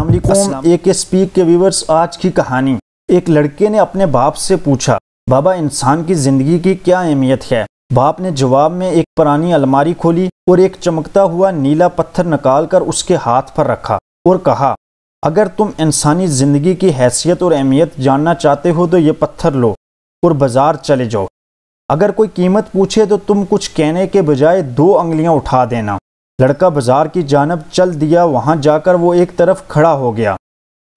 अस्सलाम एक स्पीक के व्यूवर्स आज की कहानी एक लड़के ने अपने बाप से पूछा बाबा इंसान की ज़िंदगी की क्या अहमियत है बाप ने जवाब में एक पुरानी अलमारी खोली और एक चमकता हुआ नीला पत्थर निकाल कर उसके हाथ पर रखा और कहा अगर तुम इंसानी ज़िंदगी की हैसियत और अहमियत जानना चाहते हो तो ये पत्थर लो और बाज़ार चले जाओ अगर कोई कीमत पूछे तो तुम कुछ कहने के बजाय दो उंगलियां उठा देना लड़का बाजार की जानब चल दिया वहाँ जाकर वो एक तरफ खड़ा हो गया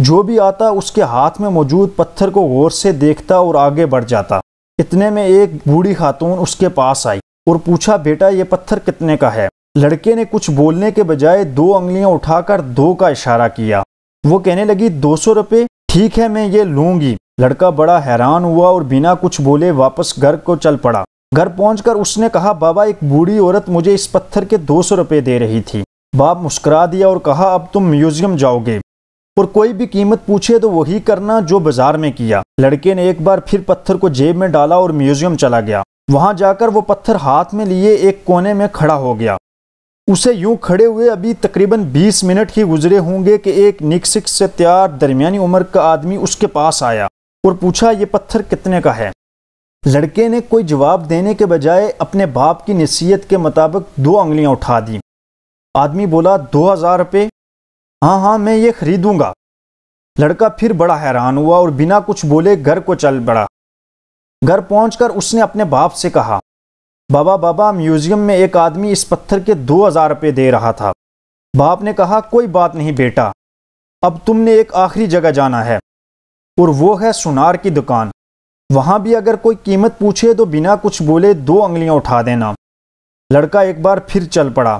जो भी आता उसके हाथ में मौजूद पत्थर को गौर से देखता और आगे बढ़ जाता इतने में एक बूढ़ी खातून उसके पास आई और पूछा बेटा ये पत्थर कितने का है लड़के ने कुछ बोलने के बजाय दो उंगलियां उठाकर दो का इशारा किया वो कहने लगी दो सौ रुपये ठीक है मैं ये लूंगी लड़का बड़ा हैरान हुआ और बिना कुछ बोले वापस घर को चल पड़ा घर पहुंचकर उसने कहा बाबा एक बूढ़ी औरत मुझे इस पत्थर के दो सौ दे रही थी बाप मुस्करा दिया और कहा अब तुम म्यूजियम जाओगे और कोई भी कीमत पूछे तो वही करना जो बाजार में किया लड़के ने एक बार फिर पत्थर को जेब में डाला और म्यूजियम चला गया वहां जाकर वो पत्थर हाथ में लिए एक कोने में खड़ा हो गया उसे यूं खड़े हुए अभी तकरीबन 20 मिनट ही गुजरे होंगे कि एक निकसिक से तैयार दरमियानी उम्र का आदमी उसके पास आया और पूछा ये पत्थर कितने का है लड़के ने कोई जवाब देने के बजाय अपने बाप की नसीहत के मुताबिक दो उंगलियां उठा दी आदमी बोला दो हज़ार रुपये हाँ हाँ मैं ये ख़रीदूँगा लड़का फिर बड़ा हैरान हुआ और बिना कुछ बोले घर को चल पड़ा घर पहुंचकर उसने अपने बाप से कहा बाबा बाबा म्यूज़ियम में एक आदमी इस पत्थर के दो हज़ार रुपये दे रहा था बाप ने कहा कोई बात नहीं बेटा अब तुमने एक आखिरी जगह जाना है और वो है सुनार की दुकान वहाँ भी अगर कोई कीमत पूछे तो बिना कुछ बोले दो उंगलियाँ उठा देना लड़का एक बार फिर चल पड़ा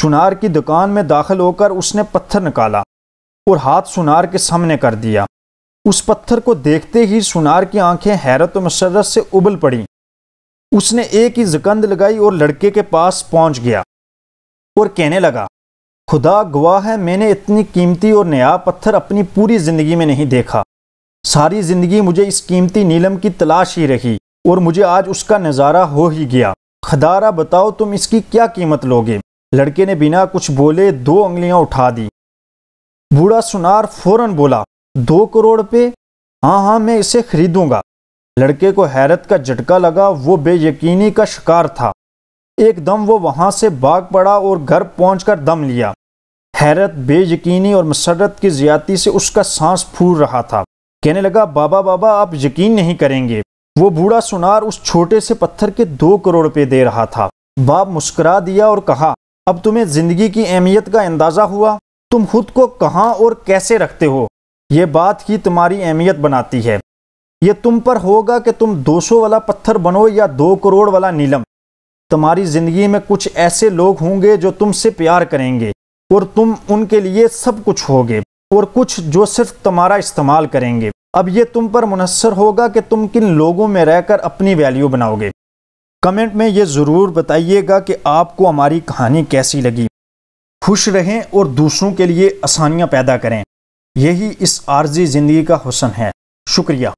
सुनार की दुकान में दाखिल होकर उसने पत्थर निकाला और हाथ सुनार के सामने कर दिया उस पत्थर को देखते ही सुनार की आंखें हैरत और मसरत से उबल पड़ी उसने एक ही जकंद लगाई और लड़के के पास पहुंच गया और कहने लगा खुदा गवाह है मैंने इतनी कीमती और नया पत्थर अपनी पूरी ज़िंदगी में नहीं देखा सारी ज़िंदगी मुझे इस कीमती नीलम की तलाश ही रही और मुझे आज उसका नज़ारा हो ही गया खदारा बताओ तुम इसकी क्या कीमत लोगे लड़के ने बिना कुछ बोले दो उंगलियां उठा दी बूढ़ा सुनार फौरन बोला दो करोड़ पे हाँ हाँ मैं इसे खरीदूंगा लड़के को हैरत का झटका लगा वो बेयकीनी का शिकार था एकदम वो वहां से भाग पड़ा और घर पहुंचकर दम लिया हैरत बेयकीनी और मसरत की ज्यादती से उसका सांस फूल रहा था कहने लगा बाबा बाबा आप यकीन नहीं करेंगे वो बूढ़ा सुनार उस छोटे से पत्थर के दो करोड़ रुपये दे रहा था बाप मुस्कुरा दिया और कहा अब तुम्हें ज़िंदगी की अहमियत का अंदाज़ा हुआ तुम खुद को कहाँ और कैसे रखते हो ये बात ही तुम्हारी अहमियत बनाती है ये तुम पर होगा कि तुम 200 वाला पत्थर बनो या दो करोड़ वाला नीलम तुम्हारी ज़िंदगी में कुछ ऐसे लोग होंगे जो तुमसे प्यार करेंगे और तुम उनके लिए सब कुछ होगे और कुछ जो सिर्फ तुम्हारा इस्तेमाल करेंगे अब ये तुम पर मुनसर होगा कि तुम किन लोगों में रहकर अपनी वैल्यू बनाओगे कमेंट में ये ज़रूर बताइएगा कि आपको हमारी कहानी कैसी लगी खुश रहें और दूसरों के लिए आसानियाँ पैदा करें यही इस आर्जी ज़िंदगी का हुसन है शुक्रिया